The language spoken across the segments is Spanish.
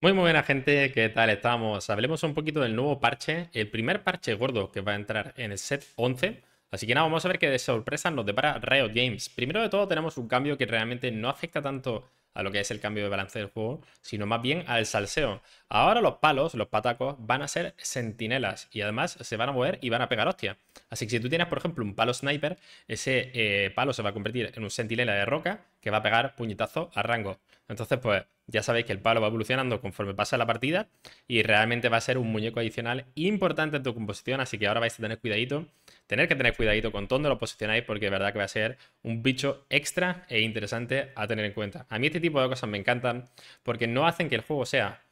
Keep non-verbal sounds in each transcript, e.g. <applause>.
Muy, muy buena gente, ¿qué tal estamos? Hablemos un poquito del nuevo parche, el primer parche gordo que va a entrar en el set 11. Así que nada, vamos a ver qué de sorpresa nos depara Riot Games. Primero de todo tenemos un cambio que realmente no afecta tanto a lo que es el cambio de balance del juego, sino más bien al salseo. Ahora los palos, los patacos, van a ser sentinelas y además se van a mover y van a pegar hostia. Así que si tú tienes, por ejemplo, un palo sniper, ese eh, palo se va a convertir en un sentinela de roca va a pegar puñetazo a rango. Entonces, pues ya sabéis que el palo va evolucionando conforme pasa la partida y realmente va a ser un muñeco adicional importante en tu composición, así que ahora vais a tener cuidadito, tener que tener cuidadito con dónde lo posicionáis porque de verdad que va a ser un bicho extra e interesante a tener en cuenta. A mí este tipo de cosas me encantan porque no hacen que el juego sea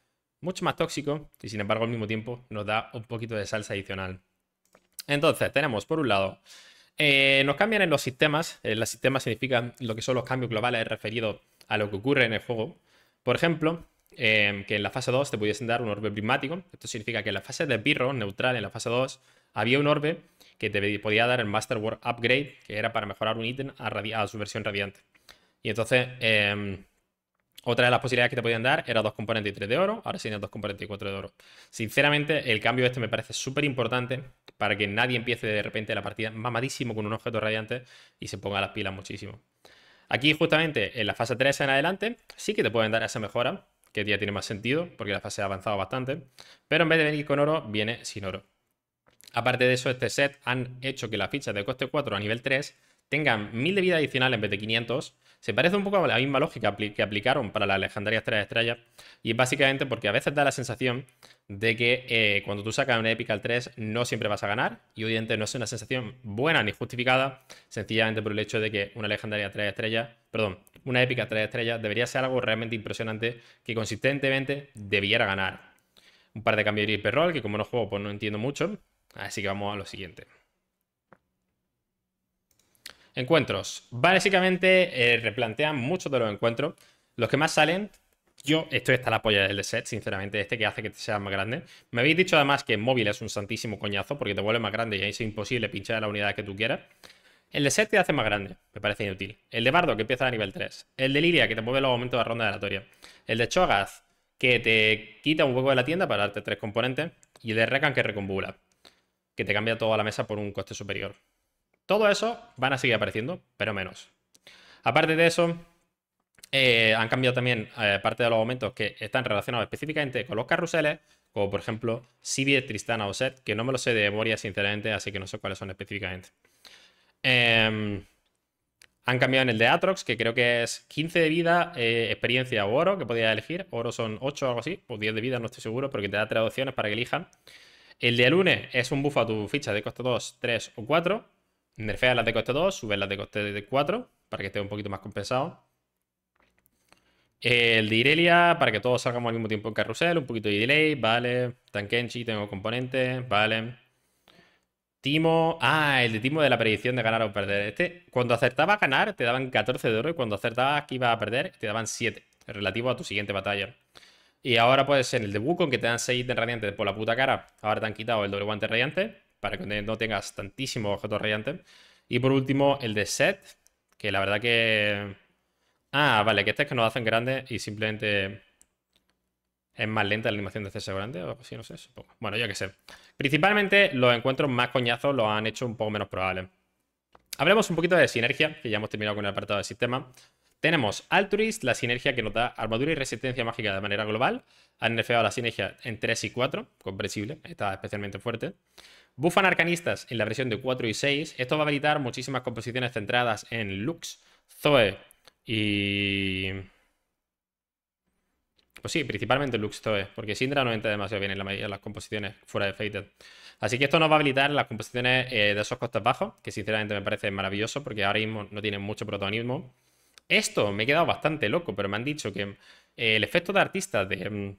mucho más tóxico y sin embargo al mismo tiempo nos da un poquito de salsa adicional. Entonces, tenemos por un lado eh, nos cambian en los sistemas. Eh, los sistemas significan lo que son los cambios globales referidos a lo que ocurre en el juego. Por ejemplo, em, que en la fase 2 te pudiesen dar un orbe prismático. Esto significa que en la fase de birro, neutral, en la fase 2, había un orbe que te podía dar el Master Upgrade, que era para mejorar un ítem a, su versión radiante. Y entonces em, otra de las posibilidades que te podían dar era 2,43 de oro, ahora y 2,44 de oro. Sinceramente, el cambio este me parece súper importante para que nadie empiece de repente la partida mamadísimo con un objeto radiante y se ponga las pilas muchísimo. Aquí justamente en la fase 3 en adelante sí que te pueden dar esa mejora, que ya tiene más sentido porque la fase ha avanzado bastante, pero en vez de venir con oro, viene sin oro. Aparte de eso, este set han hecho que las fichas de coste 4 a nivel 3 tengan 1000 de vida adicional en vez de 500, se parece un poco a la misma lógica que aplicaron para las legendarias 3 estrellas. Y es básicamente porque a veces da la sensación de que eh, cuando tú sacas una épica al 3 no siempre vas a ganar. Y obviamente no es una sensación buena ni justificada, sencillamente por el hecho de que una legendaria 3 estrellas, perdón, una épica 3 estrellas debería ser algo realmente impresionante que consistentemente debiera ganar. Un par de cambios de roll que como no juego pues no entiendo mucho. Así que vamos a lo siguiente. Encuentros. Básicamente eh, replantean muchos de los encuentros. Los que más salen, yo estoy hasta la polla del de set, sinceramente, este que hace que te seas más grande. Me habéis dicho además que móvil es un santísimo coñazo porque te vuelve más grande y ahí es imposible pinchar la unidad que tú quieras. El de set te hace más grande, me parece inútil. El de Bardo, que empieza a nivel 3. El de Liria, que te mueve los aumentos de ronda aleatoria. El de Chogaz que te quita un poco de la tienda para darte tres componentes. Y el de Rekan, que recombula, que te cambia toda la mesa por un coste superior. Todo eso van a seguir apareciendo, pero menos. Aparte de eso, eh, han cambiado también eh, parte de los aumentos que están relacionados específicamente con los carruseles, como por ejemplo Sibie, Tristana o Set, que no me lo sé de memoria sinceramente, así que no sé cuáles son específicamente. Em, han cambiado en el de Atrox, que creo que es 15 de vida, eh, experiencia o oro, que podías elegir. Oro son 8 o algo así, o 10 de vida, no estoy seguro, porque te da tres opciones para que elijan. El de lunes es un buff a tu ficha de costo 2, 3 o 4 nerfea las de coste 2, sube las de coste 4 para que esté un poquito más compensado. El de Irelia, para que todos salgamos al mismo tiempo en carrusel, un poquito de delay, vale. Tankenchi, tengo componentes, vale. Timo, ah, el de Timo de la predicción de ganar o perder. Este, cuando acertaba a ganar, te daban 14 de oro y cuando acertabas que iba a perder, te daban 7, relativo a tu siguiente batalla. Y ahora puede ser el de Wukong, que te dan 6 de radiante por la puta cara. Ahora te han quitado el doble guante radiante para que no tengas tantísimos objetos radiantes Y por último, el de set, que la verdad que... Ah, vale, que este es que nos hacen grande y simplemente es más lenta la animación de hacerse grande o algo así, no sé, Bueno, ya qué sé. Principalmente los encuentros más coñazos los han hecho un poco menos probables. Hablemos un poquito de sinergia, que ya hemos terminado con el apartado del sistema. Tenemos Altruist, la sinergia que nos da armadura y resistencia mágica de manera global. Han nerfeado la sinergia en 3 y 4, comprensible, está especialmente fuerte. Buffan arcanistas en la versión de 4 y 6. Esto va a habilitar muchísimas composiciones centradas en Lux, Zoe y... Pues sí, principalmente Lux Zoe, porque Syndra no entra demasiado bien en la mayoría de las composiciones fuera de Fated. Así que esto nos va a habilitar las composiciones eh, de esos costes bajos, que sinceramente me parece maravilloso porque ahora mismo no tienen mucho protagonismo. Esto me he quedado bastante loco, pero me han dicho que eh, el efecto de artista de, mm,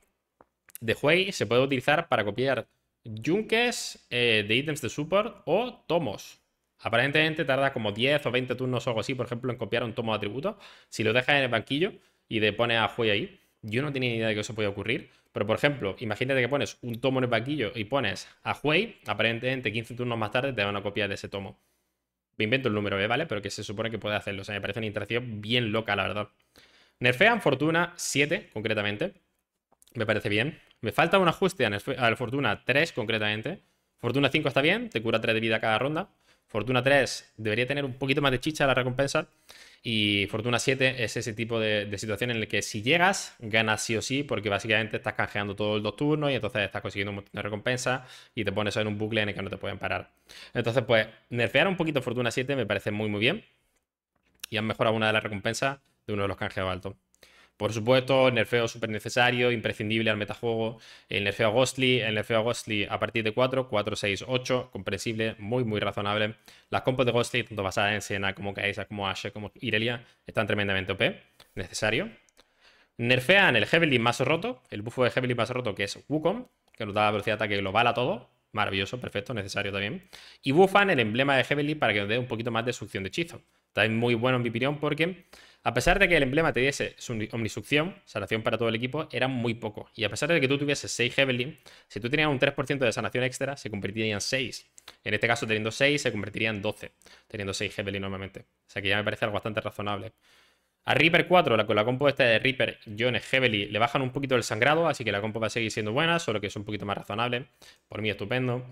de Huey se puede utilizar para copiar yunques eh, de ítems de support o tomos. Aparentemente tarda como 10 o 20 turnos o algo así, por ejemplo, en copiar un tomo de atributos. Si lo dejas en el banquillo y le pones a Huey ahí, yo no tenía ni idea de que eso podía ocurrir. Pero, por ejemplo, imagínate que pones un tomo en el banquillo y pones a Huey, aparentemente 15 turnos más tarde te da una copia de ese tomo. Me invento el número, ¿eh? ¿vale? Pero que se supone que puede hacerlo. O sea, me parece una interacción bien loca, la verdad. Nerfean Fortuna 7, concretamente. Me parece bien. Me falta un ajuste al Fortuna 3 concretamente. Fortuna 5 está bien, te cura 3 de vida cada ronda. Fortuna 3 debería tener un poquito más de chicha la recompensa. Y Fortuna 7 es ese tipo de, situación en la que si llegas, ganas sí o sí, porque básicamente estás canjeando todos los turnos y entonces estás consiguiendo una montón y te pones en un bucle en el que no te pueden parar. Entonces, pues, nerfear un poquito Fortuna 7 me parece muy, muy bien. Y han mejorado una de las recompensas de uno de los canjeos altos. Por supuesto, nerfeo súper necesario, imprescindible al metajuego. El nerfeo Ghostly, el nerfeo Ghostly a partir de 4, 4, 6, 8, comprensible, muy, muy razonable. Las compos de Ghostly, tanto basadas en Sena como Kaisa, como Ashe, como Irelia, están tremendamente OP, necesario. Nerfean el Heavily más roto, el buffo de Heavily más roto que es Wukong, que nos da la velocidad de ataque global a todo. Maravilloso, perfecto, necesario también. Y buffan el emblema de Heavily para que nos dé un poquito más de succión de hechizo. También muy bueno en mi opinión porque a pesar de que el emblema te diese omnisucción, sanación para todo el equipo, era muy poco. Y a pesar de que tú tuvieses 6 Heavily, si tú tenías un 3% de sanación extra, se convertirían en 6. En este caso, teniendo 6, se convertirían en 12, teniendo 6 Heavily normalmente. O sea que ya me parece algo bastante razonable. A Reaper 4, la, con la compo esta de Reaper, Jones, Heavily, le bajan un poquito el sangrado, así que la compo va a seguir siendo buena, solo que es un poquito más razonable. Por mí, estupendo.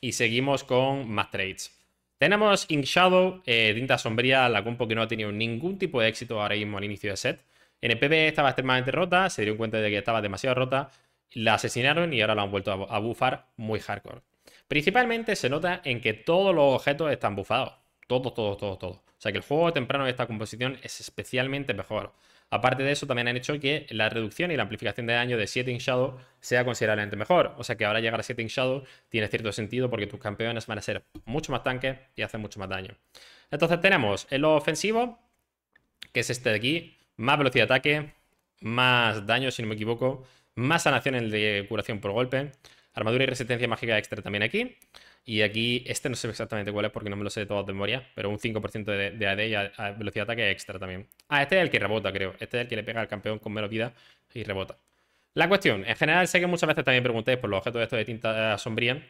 Y seguimos con más trades. Tenemos Ink Shadow, eh, tinta sombría, la compo que no ha tenido ningún tipo de éxito ahora mismo al inicio de set. En el estaba extremadamente rota, se dieron cuenta de que estaba demasiado rota, la asesinaron y ahora la han vuelto a bufar muy hardcore. Principalmente se nota en que todos los objetos están bufados. Todos, todos, todos, todos. O sea que el juego temprano de esta composición es especialmente mejor. Aparte de eso, también han hecho que la reducción y la amplificación de daño de Setting Shadow sea considerablemente mejor. O sea que ahora llegar a Setting Shadow tiene cierto sentido porque tus campeones van a ser mucho más tanques y hacen mucho más daño. Entonces tenemos el ofensivo, que es este de aquí, más velocidad de ataque, más daño si no me equivoco, más sanación en el de curación por golpe, armadura y resistencia mágica extra también aquí. Y aquí, este no sé exactamente cuál es porque no me lo sé de de memoria, pero un 5% de, de, AD y a, velocidad de ataque extra también. Ah, este es el que rebota, creo. Este es el que le pega al campeón con menos vida y rebota. La cuestión, en general sé que muchas veces también preguntéis por los objetos estos de tinta eh, sombría.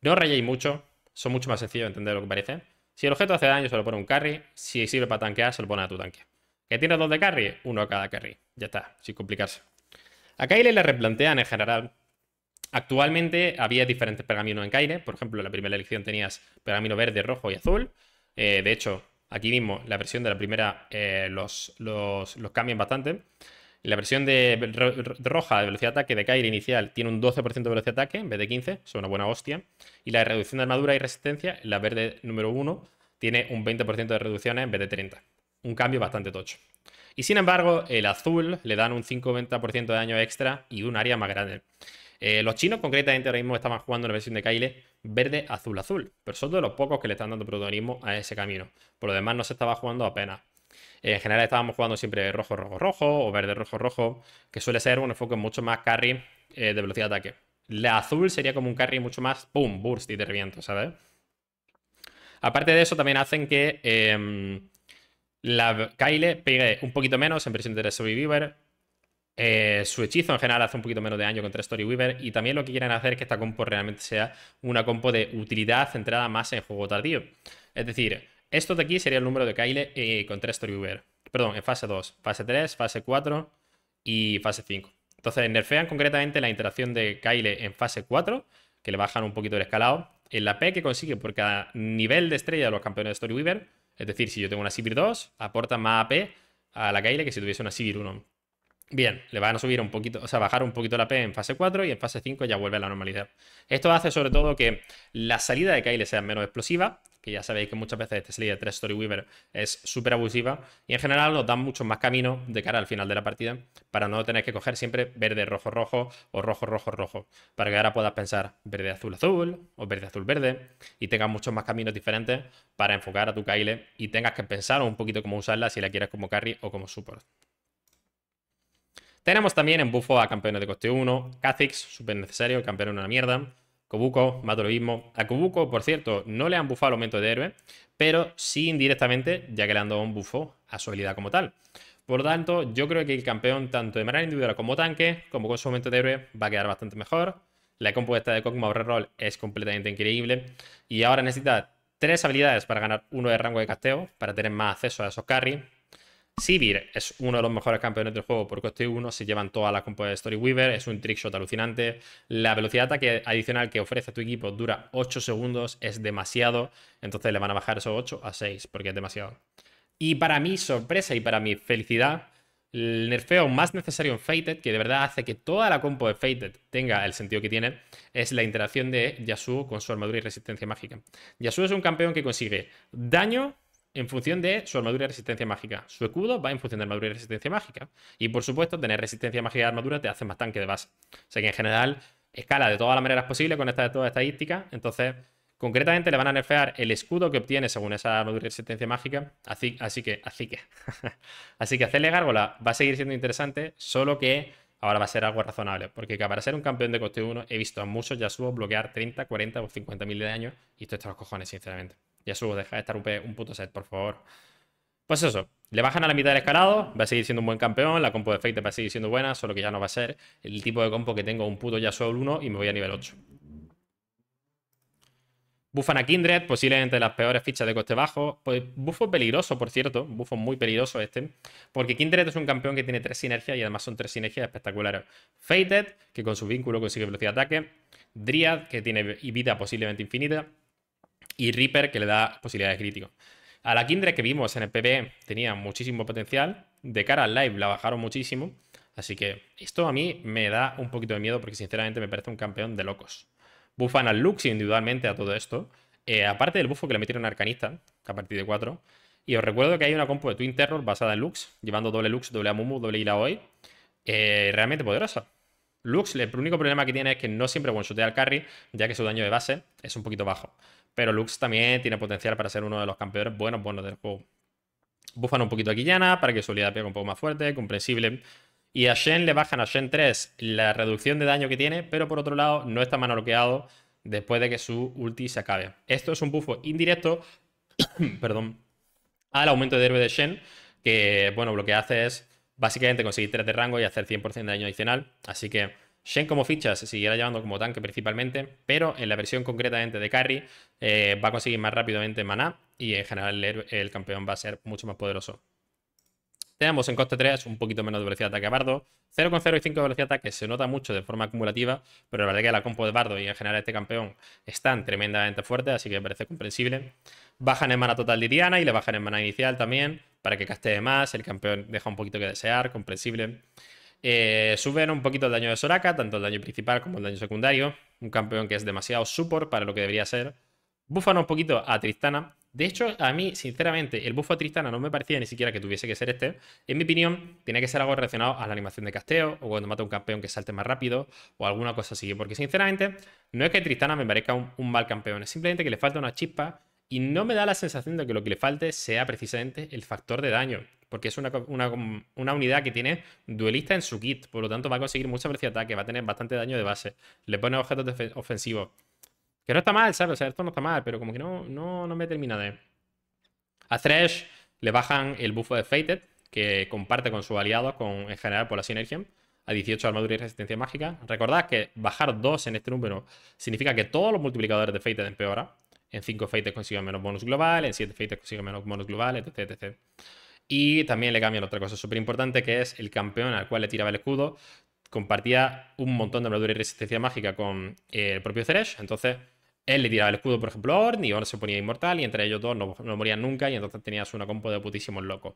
No rayéis mucho, son mucho más sencillos de entender lo que parece. Si el objeto hace daño, se lo pone un carry. Si sirve para tanquear, se lo pone a tu tanque. ¿Que tiene dos de carry? Uno a cada carry. Ya está, sin complicarse. A Kyle le replantean en general Actualmente había diferentes pergaminos en Caire. Por ejemplo, en la primera elección tenías pergamino verde, rojo y azul. Eh, de hecho, aquí mismo la versión de la primera eh, los, los, los, cambian bastante. La versión de, roja de velocidad de ataque de Kairi inicial tiene un 12% de velocidad de ataque en vez de 15, es una buena hostia. Y la de reducción de armadura y resistencia, la verde número 1, tiene un 20% de reducciones en vez de 30. Un cambio bastante tocho. Y sin embargo, el azul le dan un 50% de daño extra y un área más grande. Eh, los chinos, concretamente, ahora mismo estaban jugando la versión de Kyle verde, azul, azul. Pero son de los pocos que le están dando protagonismo a ese camino. Por lo demás, no se estaba jugando apenas. Eh, en general estábamos jugando siempre rojo, rojo, rojo o verde, rojo, rojo, que suele ser un enfoque mucho más carry eh, de velocidad de ataque. La azul sería como un carry mucho más, ¡pum!, burst y de reviento, ¿sabes? Aparte de eso, también hacen que em, la Kyle pegue un poquito menos en versión de survivor, eh, su hechizo en general hace un poquito menos de año contra Weaver y también lo que quieren hacer es que esta compo realmente sea una compo de utilidad centrada más en juego tardío. Es decir, esto de aquí sería el número de Kyle eh, Story Weaver Perdón, en fase 2, fase 3, fase 4 y fase 5. Entonces, nerfean concretamente la interacción de Kyle en fase 4, que le bajan un poquito el escalado. En la que consigue por cada nivel de estrella de los campeones de Story Weaver Es decir, si yo tengo una Sivir 2, aporta más AP a la Kyle que si tuviese una Sivir 1. Bien, le van a subir un poquito, o sea, bajar un poquito la P en fase 4 y en fase 5 ya vuelve a la normalidad. Esto hace sobre todo que la salida de Kyle sea menos explosiva, que ya sabéis que muchas veces esta salida de 3 Story Weaver es súper abusiva y en general nos dan muchos más caminos de cara al final de la partida para no tener que coger siempre verde, rojo, rojo o rojo, rojo, rojo, para que ahora puedas pensar verde, azul, azul o verde, azul, verde y tengas muchos más caminos diferentes para enfocar a tu Kyle y tengas que pensar un poquito cómo usarla si la quieres como carry o como support. Tenemos también en bufo a campeones de coste 1, Kha'Zix, súper necesario, campeón una mierda. Kobuko, Mato A Kobuko, por cierto, no le han buffado el aumento de héroe, pero sí indirectamente, ya que le han dado un bufo a su habilidad como tal. Por lo tanto, yo creo que el campeón, tanto de manera individual como tanque, como con su aumento de héroe, va a quedar bastante mejor. La compuesta de Kogma o Reroll es completamente increíble. Y ahora necesita tres habilidades para ganar uno de rango de casteo, para tener más acceso a esos carries Sivir es uno de los mejores campeones del juego por coste 1, se llevan todas las compo de Story Weaver, es un trickshot alucinante. La velocidad de ataque adicional que ofrece tu equipo dura 8 segundos, es demasiado, entonces le van a bajar esos 8 a 6 porque es demasiado. Y para mi sorpresa y para mi felicidad, el nerfeo más necesario en Fated, que de verdad hace que toda la compo de Fated tenga el sentido que tiene, es la interacción de Yasuo con su armadura y resistencia mágica. Yasuo es un campeón que consigue daño en función de su armadura y resistencia mágica. Su escudo va en función de armadura y resistencia mágica. Y por supuesto, tener resistencia mágica y armadura te hace más tanque de base. O sea que en general escala de todas las maneras posibles con esta de todas estadísticas. Entonces, concretamente le van a nerfear el escudo que obtiene según esa armadura y resistencia mágica. Así, que, así que. <laughs> así que hacerle gárgola va a seguir siendo interesante, solo que ahora va a ser algo razonable. Porque para ser un campeón de coste 1 he visto a muchos Yasuo bloquear 30, 40 o 50 mil de daño y esto está los cojones, sinceramente subo, deja de estar un, un puto set, por favor. Pues eso, le bajan a la mitad del escalado, va a seguir siendo un buen campeón, la compo de Fate va a seguir siendo buena, solo que ya no va a ser el tipo de compo que tengo un puto solo 1 y me voy a nivel 8. Buffan a Kindred, posiblemente las peores fichas de coste bajo. Pues bufo peligroso, por cierto. Bufo muy peligroso este. Porque Kindred es un campeón que tiene tres sinergias y además son tres sinergias espectaculares. Fated, que con su vínculo consigue velocidad de ataque. Dryad, que tiene vida posiblemente infinita y Reaper que le da posibilidades crítico A la Kindred que vimos en el PP tenía muchísimo potencial. De cara al live la bajaron muchísimo. Así que esto a mí me da un poquito de miedo porque sinceramente me parece un campeón de locos. Bufan al Lux individualmente a todo esto. Eh, aparte del buffo que le metieron a Arcanista, a partir de 4. Y os recuerdo que hay una compo de Twin Terror basada en Lux, llevando doble Lux, doble Amumu, doble eh, realmente poderosa. Lux, el único problema que tiene es que no siempre buen shotea al carry, ya que su daño de base es un poquito bajo. Pero Lux también tiene potencial para ser uno de los campeones buenos, buenos del juego. Bufan un poquito a Quillana para que su habilidad pegue un poco más fuerte, comprensible. Y a Shen le bajan a Shen 3 la reducción de daño que tiene, pero por otro lado no está manoloqueado después de que su ulti se acabe. Esto es un buffo indirecto, <coughs> perdón, al aumento de héroe de Shen, que bueno, lo que hace es básicamente conseguir 3 de rango y hacer 100% de daño adicional. Así que Shen como ficha se seguirá llevando como tanque principalmente, pero en la versión concretamente de carry eh, va a conseguir más rápidamente maná y en general el campeón va a ser mucho más poderoso. Tenemos en coste 3 un poquito menos de velocidad de ataque a Bardo, 0,05 de velocidad de ataque se nota mucho de forma acumulativa, pero la verdad es que la compo de Bardo y en general este campeón están tremendamente fuertes, así que me parece comprensible. Bajan en mana total de Diana y le bajan en mana inicial también para que castee más, el campeón deja un poquito que desear, comprensible. Eh, suben un poquito el daño de Soraka, tanto el daño principal como el daño secundario. Un campeón que es demasiado support para lo que debería ser. Bufan un poquito a Tristana. De hecho, a mí, sinceramente, el buffo a Tristana no me parecía ni siquiera que tuviese que ser este. En mi opinión, tiene que ser algo relacionado a la animación de casteo, o cuando mata a un campeón que salte más rápido, o alguna cosa así. Porque, sinceramente, no es que Tristana me parezca un, mal campeón, es simplemente que le falta una chispa y no me da la sensación de que lo que le falte sea precisamente el factor de daño, porque es una, una, unidad que tiene duelista en su kit, por lo tanto va a conseguir mucha velocidad de ataque, va a tener bastante daño de base, le pone objetos ofensivos. Que no está mal, ¿sabes? O esto no está mal, pero como que no, no, no me termina de... A Thresh le bajan el buffo de Fated, que comparte con su aliado, con, en general por la sinergia, a 18 armadura y resistencia mágica. Recordad que bajar 2 en este número significa que todos los multiplicadores de Fated empeoran. En 5 Fated consigue menos bonus global, en 7 Fated consigue menos bonus global, etc, etc. Y también le cambian otra cosa súper importante, que es el campeón al cual le tiraba el escudo, compartía un montón de armadura y resistencia mágica con eh, el propio Thresh, entonces él le tiraba el escudo, por ejemplo, a Orn y Orn se ponía inmortal y entre ellos dos no, morían nunca y entonces tenías una compo de putísimos locos.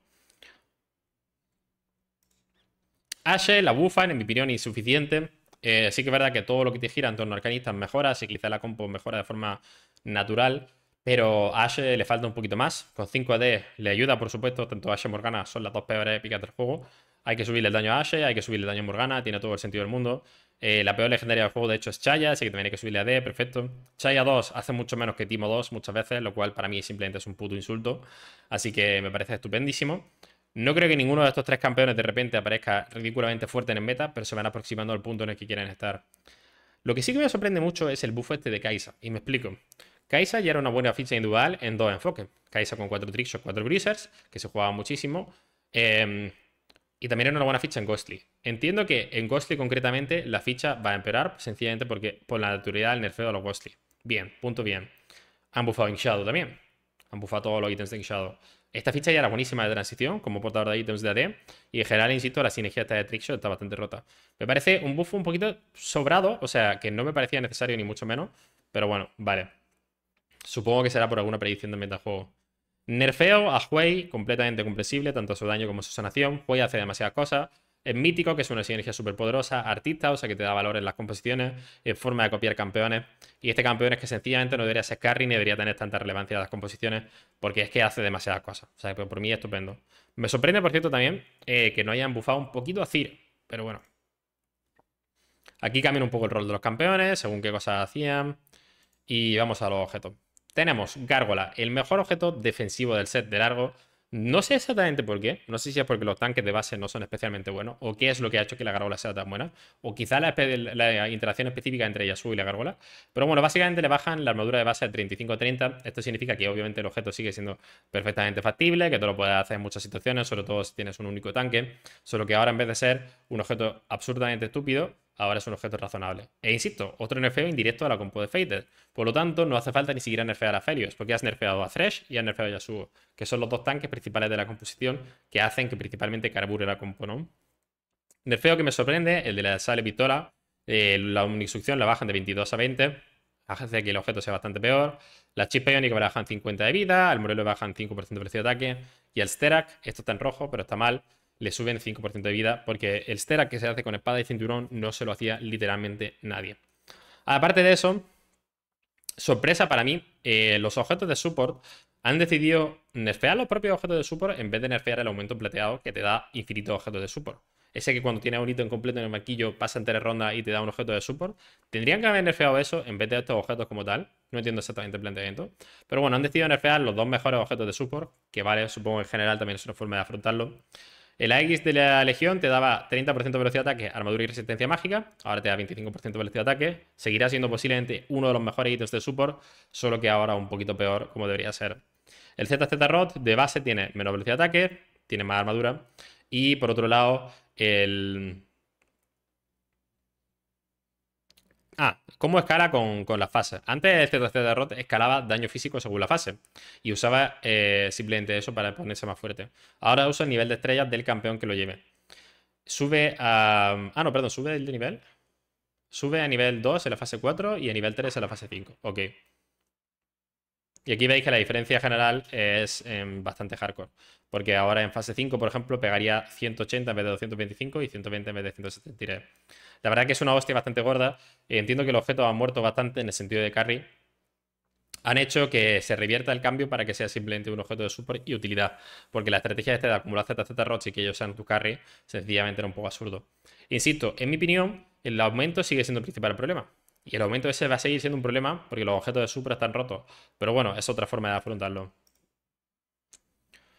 Ashe, la bufa, en mi opinión, insuficiente. Eh, sí que es verdad que todo lo que te gira en torno a arcanistas mejora, si quizá la compo mejora de forma natural. Pero a Ashe le falta un poquito más. Con 5 d le ayuda, por supuesto. Tanto Ashe y Morgana son las dos peores épicas del juego. Hay que subirle el daño a Ashe, hay que subirle el daño a Morgana. Tiene todo el sentido del mundo. Eh, la peor legendaria del juego, de hecho, es Chaya, así que también hay que subirle a D, perfecto. Chaya 2 hace mucho menos que Timo 2 muchas veces, lo cual para mí simplemente es un puto insulto. Así que me parece estupendísimo. No creo que ninguno de estos tres campeones de repente aparezca ridículamente fuerte en el meta, pero se van aproximando al punto en el que quieren estar. Lo que sí que me sorprende mucho es el buff este de Kaisa, y me explico. Kaisa ya era una buena ficha individual en dos enfoques. Kaisa con 4 Trickshot, 4 greasers, que se jugaba muchísimo. Em, y también era una buena ficha en Ghostly. Entiendo que en Ghostly concretamente la ficha va a empeorar sencillamente porque por la naturalidad del nerfeo de los Ghostly. Bien, punto bien. Han bufado Shadow también. Han bufado todos los ítems de Shadow. Esta ficha ya era buenísima de transición como portador de ítems de AD. Y en general, insisto, la sinergia de Trickshot está bastante rota. Me parece un buff un poquito sobrado, o sea, que no me parecía necesario ni mucho menos. Pero bueno, vale. Supongo que será por alguna predicción de metajuego. Nerfeo a Huey, completamente comprensible, tanto su daño como su sanación. Huey hace demasiadas cosas. Es mítico, que es una sinergia súper poderosa, artista, o sea que te da valor en las composiciones, en forma de copiar campeones. Y este campeón es que sencillamente no debería ser carry ni debería tener tanta relevancia en las composiciones, porque es que hace demasiadas cosas. O sea que por mí es estupendo. Me sorprende, por cierto, también eh, que no hayan bufado un poquito a Cir, pero bueno. Aquí cambia un poco el rol de los campeones, según qué cosas hacían. Y vamos a los objetos. Tenemos Gárgola, el mejor objeto defensivo del set de largo. No sé exactamente por qué. No sé si es porque los tanques de base no son especialmente buenos, o qué es lo que ha hecho que la gárgola sea tan buena, o quizá la, interacción específica entre Yasuo y la gárgola. Pero bueno, básicamente le bajan la armadura de base de 35 30. Esto significa que obviamente el objeto sigue siendo perfectamente factible, que tú lo puedes hacer en muchas situaciones, sobre todo si tienes un único tanque. Solo que ahora en vez de ser un objeto absurdamente estúpido, ahora es un objeto razonable. E insisto, otro nerfeo indirecto a la compo de Fated. Por lo tanto, no hace falta ni siquiera nerfear a Felios, porque has nerfeado a Thresh y has nerfeado a Yasuo, que son los dos tanques principales de la composición que hacen que principalmente carbure la compo, ¿no? Nerfeo que me sorprende, el de la Sale Pistola, eh, la Instrucción la bajan de 22 a 20, hace que el objeto sea bastante peor. La chispa iónica bajan 50 de vida, al Morelo bajan 5% de precio de ataque y al Sterak, esto está en rojo, pero está mal, le suben 5% de vida, porque el Stera que se hace con espada y cinturón no se lo hacía literalmente nadie. Aparte de eso, sorpresa para mí, eh, los objetos de support han decidido nerfear los propios objetos de support en vez de nerfear el aumento plateado que te da infinitos objetos de support. Ese que cuando tiene un hito completo en el maquillo, pasa en tres rondas y te da un objeto de support. Tendrían que haber nerfeado eso en vez de estos objetos como tal. No entiendo exactamente el planteamiento. Pero bueno, han decidido nerfear los dos mejores objetos de support, que vale, supongo que en general también es una forma de afrontarlo. El Aegis de la Legión te daba 30% de velocidad de ataque, armadura y resistencia mágica. Ahora te da 25% de velocidad de ataque. Seguirá siendo posiblemente uno de los mejores hitos de support, solo que ahora un poquito peor, como debería ser. El ZZ Rod de base tiene menos velocidad de ataque, tiene más armadura. Y por otro lado, el Ah, ¿cómo escala con, las fases? Antes este de derrota escalaba daño físico según la fase y usaba eh, simplemente eso para ponerse más fuerte. Ahora usa el nivel de estrellas del campeón que lo lleve. Sube a... Ah, no, perdón, sube el de nivel. Sube a nivel 2 en la fase 4 y a nivel 3 en la fase 5. Ok. Y aquí veis que la diferencia general es em, bastante hardcore. Porque ahora en fase 5, por ejemplo, pegaría 180 en vez de 225 y 120 en vez de 173. La verdad que es una hostia bastante gorda. Eh, entiendo que los objetos han muerto bastante en el sentido de carry. Han hecho que se revierta el cambio para que sea simplemente un objeto de super y utilidad. Porque la estrategia esta de acumular ZZ Roche y que ellos sean tu carry, sencillamente era un poco absurdo. Insisto, en mi opinión, el aumento sigue siendo el principal problema. Y el aumento ese va a seguir siendo un problema porque los objetos de super están rotos. Pero bueno, es otra forma de afrontarlo.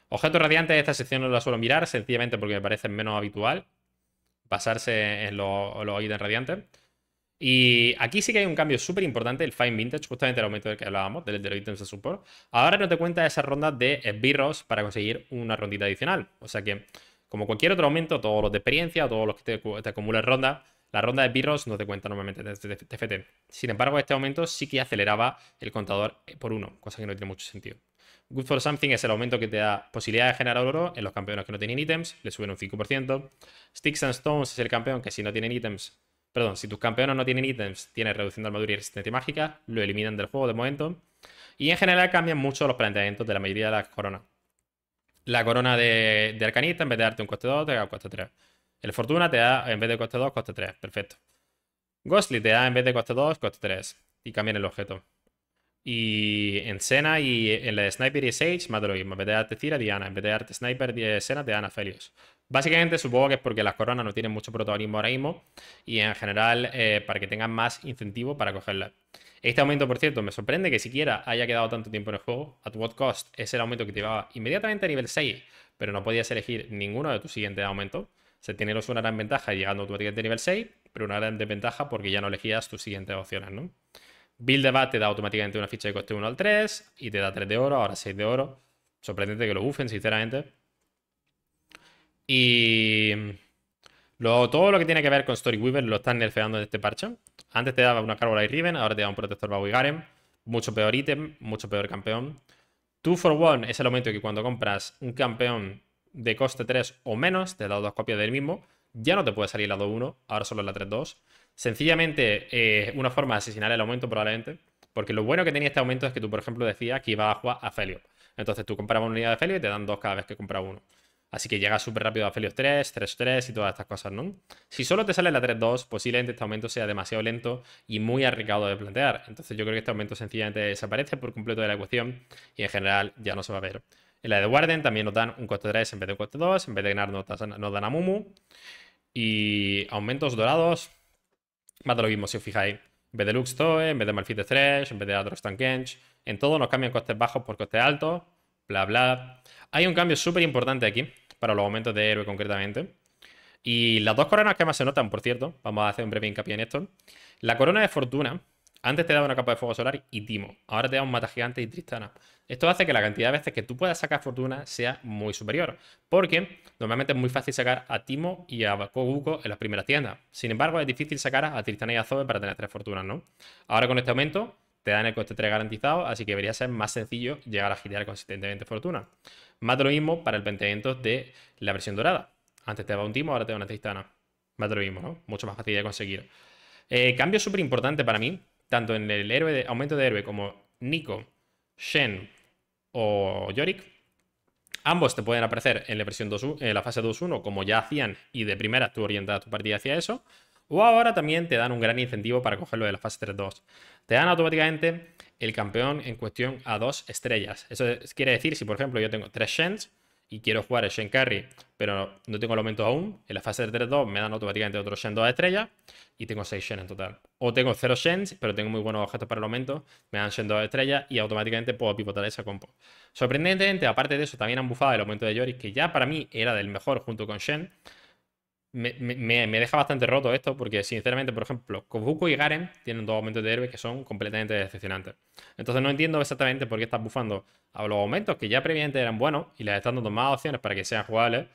Objetos radiantes de esta sección no la suelo mirar, sencillamente porque me parece menos habitual basarse en los, ítems radiantes. Y aquí sí que hay un cambio súper importante, el fine Vintage, justamente el aumento del que hablábamos, del, los ítems de support. Ahora no te cuenta esa ronda de esbirros para conseguir una rondita adicional. O sea que, como cualquier otro aumento, todos los de experiencia, todos los que te, acumulan ronda la ronda de esbirros no te cuenta normalmente desde TFT. Sin embargo, este aumento sí que aceleraba el contador por uno, cosa que no tiene mucho sentido. Good for Something es el aumento que te da posibilidad de generar oro en los campeones que no tienen ítems, le suben un 5%. Sticks and Stones es el campeón que si no tienen ítems, perdón, si tus campeones no tienen ítems, tiene reducción de armadura y resistencia mágica, lo eliminan del juego de momento. Y en general cambian mucho los planteamientos de la mayoría de las coronas. La corona de, de Arcanista, en vez de darte un coste 2, te da un coste 3. El Fortuna te da, en vez de coste 2, coste 3. Perfecto. Ghostly te da, en vez de coste 2, coste 3. Y cambian el objeto. Y en cena y en la de Sniper y Sage, más de lo mismo. En vez de darte tira Diana. En vez de darte Sniper y eh, Sena, te dan a Felios. Básicamente supongo que es porque las coronas no tienen mucho protagonismo ahora mismo y en general eh, para que tengan más incentivo para cogerla. Este aumento, por cierto, me sorprende que siquiera haya quedado tanto tiempo en el juego. At what cost es el aumento que te llevaba inmediatamente a nivel 6, pero no podías elegir ninguno de tus siguientes aumentos. Se tiene una gran ventaja llegando automáticamente a nivel 6, pero una gran desventaja porque ya no elegías tus siguientes opciones, ¿no? Build Debate te da automáticamente una ficha de coste 1 al 3 y te da 3 de oro, ahora 6 de oro. Sorprendente que lo buffen, sinceramente. Y mm, todo lo que tiene que ver con Story Weaver lo están nerfeando en este parche. Antes te daba una y Riven, ahora te da un Protector Bawigarem. Mucho peor ítem, mucho peor campeón. 2 for 1 es el aumento que cuando compras un campeón de coste 3 o menos, te da dos copias del mismo. Ya no te puede salir la 2-1, ahora solo es la 3-2. Sencillamente, es eh, una forma de asesinar el aumento probablemente, porque lo bueno que tenía este aumento es que tú, por ejemplo, decías que ibas a jugar a Felio Entonces tú comprabas una unidad de Felio y te dan dos cada vez que compras uno. Así que llegas súper rápido a Felios 3, 3-3 y todas estas cosas, ¿no? Si solo te sale la 3-2, posiblemente este aumento sea demasiado lento y muy arriesgado de plantear. Entonces yo creo que este aumento sencillamente desaparece por completo de la ecuación y en general ya no se va a ver. En la de Warden también nos dan un coste 3 en vez de un coste 2, en vez de ganar notas nos dan a Mumu. Y aumentos dorados, más de lo mismo si os fijáis. En vez de Lux Toe, en vez de Malphite Thresh, en vez de Tank Kench, en todo nos cambian costes bajos por costes altos, bla, bla. Hay un cambio súper importante aquí, para los aumentos de héroe concretamente. Y las dos coronas que más se notan, por cierto, vamos a hacer un breve hincapié en esto. La corona de fortuna antes te daba una capa de fuego solar y Timo. Ahora te da un mata gigante y Tristana. Esto hace que la cantidad de veces que tú puedas sacar fortuna sea muy superior. Porque normalmente es muy fácil sacar a Timo y a Koguko en las primeras tiendas. Sin embargo, es difícil sacar a Tristana y a Zoe para tener tres fortunas, ¿no? Ahora con este aumento te dan el coste 3 garantizado, así que debería ser más sencillo llegar a girar consistentemente fortuna. Más de lo mismo para el planteamiento de la versión dorada. Antes te daba un Timo, ahora te da una Tristana. Más de lo mismo, ¿no? Mucho más fácil de conseguir. Eh, cambio súper importante para mí tanto en el héroe de, aumento de héroe como Nico, Shen o Yorick, ambos te pueden aparecer en la, versión 2, en la fase 2-1, como ya hacían y de primera tú orientas tu partida hacia eso. O ahora también te dan un gran incentivo para cogerlo de la fase 3-2. Te dan automáticamente el campeón en cuestión a dos estrellas. Eso quiere decir, si por ejemplo yo tengo tres Shens, y quiero jugar el Shen Carry, pero no, tengo el aumento aún, en la fase de 3-2 me dan automáticamente otro Shen 2 estrella y tengo 6 Shen en total. O tengo 0 Shen pero tengo muy buenos objetos para el aumento, me dan Shen 2 estrella y automáticamente puedo pivotar esa compo. Sorprendentemente, aparte de eso, también han bufado el aumento de Yorick, que ya para mí era del mejor junto con Shen me, deja bastante roto esto porque, sinceramente, por ejemplo, Kobuko y Garen tienen dos aumentos de héroes que son completamente decepcionantes. Entonces no entiendo exactamente por qué estás bufando a los aumentos que ya previamente eran buenos y les están dando más opciones para que sean jugables,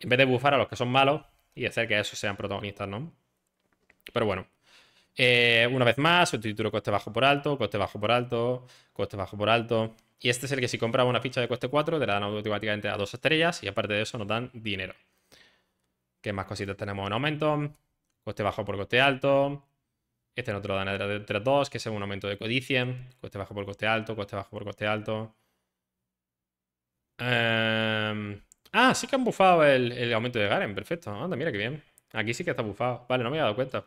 en vez de bufar a los que son malos y hacer que esos sean protagonistas, ¿no? Pero bueno. Eh, una vez más, título coste bajo por alto, coste bajo por alto, coste bajo por alto. Y este es el que si compras una ficha de coste 4 te la dan automáticamente a dos estrellas y aparte de eso nos dan dinero. ¿Qué más cositas tenemos? Un aumento, coste bajo por coste alto. Este no te lo dan a dos, que es un aumento de codicia. Coste bajo por coste alto, coste bajo por coste alto. Em, ah, sí que han bufado el, aumento de Garen, perfecto. Anda, mira qué bien. Aquí sí que está bufado. Vale, no me había dado cuenta.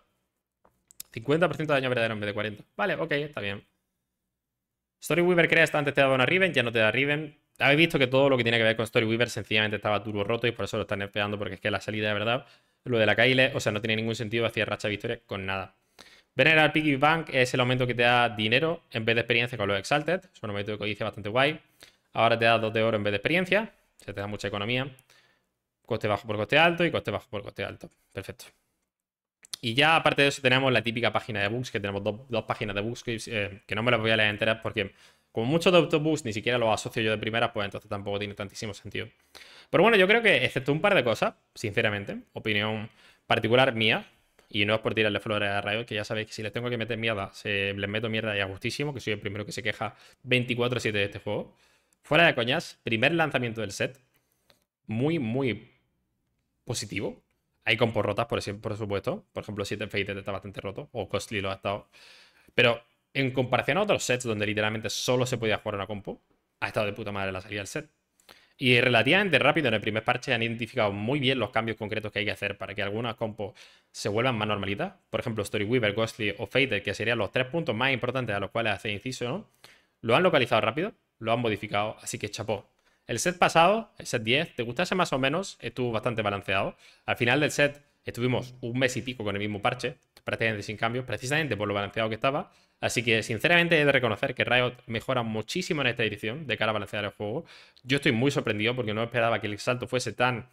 50% de daño verdadero en vez de 40. Vale, ok, está bien. Story Weaver crea antes te daba una Riven, ya no te da Riven habéis visto que todo lo que tiene que ver con Story Weaver sencillamente estaba turbo roto y por eso lo están esperando, porque es que la salida de verdad, lo de la Kyle, o sea, no tiene ningún sentido hacia racha victoria con nada. al Piggy Bank es el aumento que te da dinero en vez de experiencia con los Exalted. Es un aumento que codicia bastante guay. Ahora te da dos de oro en vez de experiencia. Se te da mucha economía. Coste bajo por coste alto y coste bajo por coste alto. Perfecto. Y ya aparte de eso tenemos la típica página de books, que tenemos dos, páginas de books eh, que, no me las voy a leer enteras porque como muchos de autobús ni siquiera los asocio yo de primera, pues entonces tampoco tiene tantísimo sentido. Pero bueno, yo creo que, excepto un par de cosas, sinceramente, opinión particular mía, y no es por tirarle flores a Rayo, que ya sabéis que si les tengo que meter mierda, se, les meto mierda y a gustísimo, que soy el primero que se queja 24-7 de este juego. Fuera de coñas, primer lanzamiento del set. Muy, muy positivo. Hay comporrotas, por, por supuesto. Por ejemplo, 7 Fated está bastante roto. O Costly lo ha estado. Pero en comparación a otros sets donde literalmente solo se podía jugar una compo, ha estado de puta madre la salida del set. Y relativamente rápido en el primer parche han identificado muy bien los cambios concretos que hay que hacer para que algunas compos se vuelvan más normalitas. Por ejemplo, Storyweaver, Ghostly o Fader, que serían los tres puntos más importantes a los cuales hace inciso, ¿no? Lo han localizado rápido, lo han modificado, así que chapó. El set pasado, el set 10, te gustase más o menos, estuvo bastante balanceado. Al final del set estuvimos un mes y pico con el mismo parche, prácticamente sin cambios, precisamente por lo balanceado que estaba. Así que sinceramente he de reconocer que Riot mejora muchísimo en esta edición de cara a balancear el juego. Yo estoy muy sorprendido porque no esperaba que el salto fuese tan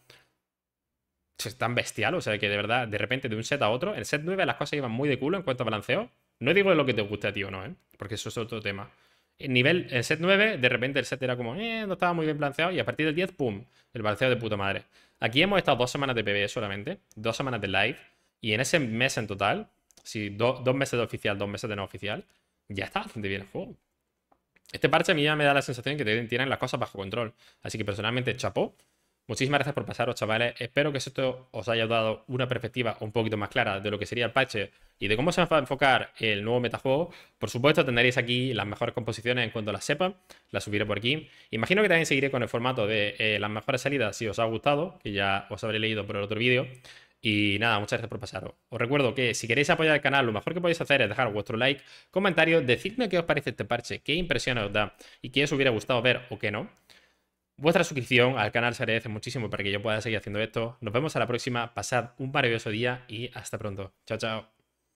tan bestial, o sea que de verdad, de repente de un set a otro, en set 9 las cosas iban muy de culo en cuanto a balanceo. No digo lo que te guste a ti o no, ¿eh? porque eso es otro tema. En nivel, en set 9, de repente el set era como, eh, no estaba muy bien balanceado, y a partir del 10, pum, el balanceo de puta madre. Aquí hemos estado dos semanas de PBE solamente, dos semanas de live, y en ese mes en total si dos meses de oficial, dos meses de no oficial, ya está bastante bien el juego. Este parche a mí ya me da la sensación que tienen las cosas bajo control. Así que personalmente, chapó. Muchísimas gracias por pasaros, chavales. Espero que esto os haya dado una perspectiva un poquito más clara de lo que sería el parche y de cómo se va a enfocar el nuevo metajuego. Por supuesto, tendréis aquí las mejores composiciones en cuanto las sepan. Las subiré por aquí. Imagino que también seguiré con el formato de eh, las mejores salidas si os ha gustado, que ya os habré leído por el otro vídeo. Y nada, muchas gracias por pasaros. Os recuerdo que si queréis apoyar el canal, lo mejor que podéis hacer es dejar vuestro like, comentario, decidme qué os parece este parche, qué impresión os da y qué os hubiera gustado ver o qué no. Vuestra suscripción al canal se agradece muchísimo para que yo pueda seguir haciendo esto. Nos vemos a la próxima, pasad un maravilloso día y hasta pronto. Chao, chao.